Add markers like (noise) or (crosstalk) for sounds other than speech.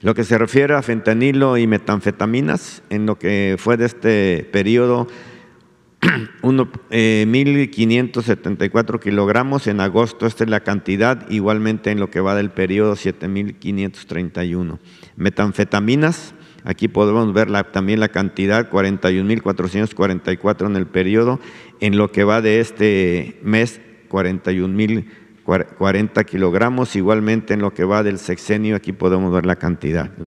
Lo que se refiere a fentanilo y metanfetaminas, en lo que fue de este periodo, 1.574 (clears throat) eh, kilogramos en agosto, esta es la cantidad, igualmente en lo que va del periodo 7.531. Metanfetaminas, aquí podemos ver también la cantidad, 41.444 en el periodo, en lo que va de este mes, 41.000 40 kilogramos, igualmente en lo que va del sexenio, aquí podemos ver la cantidad.